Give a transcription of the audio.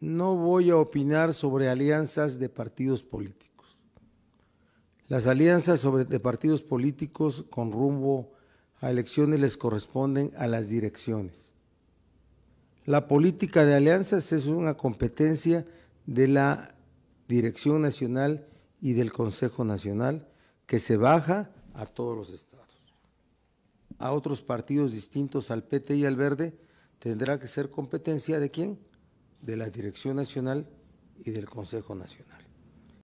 no voy a opinar sobre alianzas de partidos políticos. Las alianzas sobre, de partidos políticos con rumbo a elecciones les corresponden a las direcciones. La política de alianzas es una competencia de la Dirección Nacional y del Consejo Nacional que se baja a todos los estados. A otros partidos distintos al PT y al Verde tendrá que ser competencia de quién? de la Dirección Nacional y del Consejo Nacional.